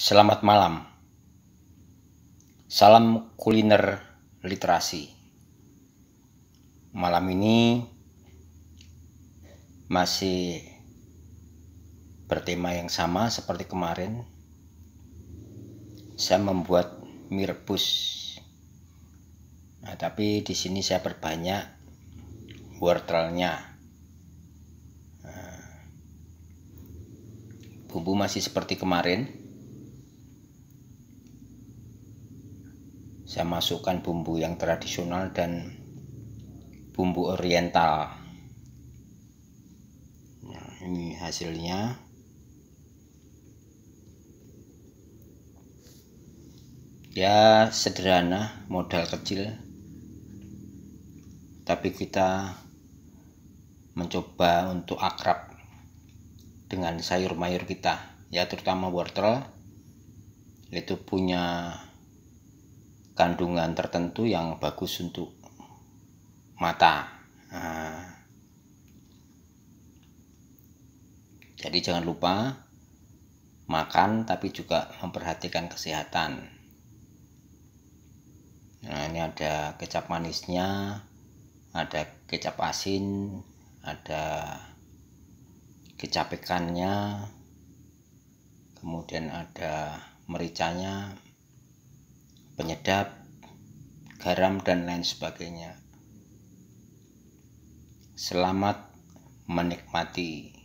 Selamat malam. Salam kuliner literasi. Malam ini masih bertema yang sama seperti kemarin. Saya membuat mie rebus. Nah, tapi di sini saya perbanyak wortelnya. Nah, bumbu masih seperti kemarin saya masukkan bumbu yang tradisional dan bumbu oriental nah ini hasilnya ya sederhana modal kecil tapi kita mencoba untuk akrab dengan sayur mayur kita ya terutama wortel itu punya kandungan tertentu yang bagus untuk mata. Nah, jadi jangan lupa makan tapi juga memperhatikan kesehatan. Nah, ini ada kecap manisnya, ada kecap asin, ada kecap ikannya, kemudian ada mericanya, penyedap, garam, dan lain sebagainya. Selamat menikmati.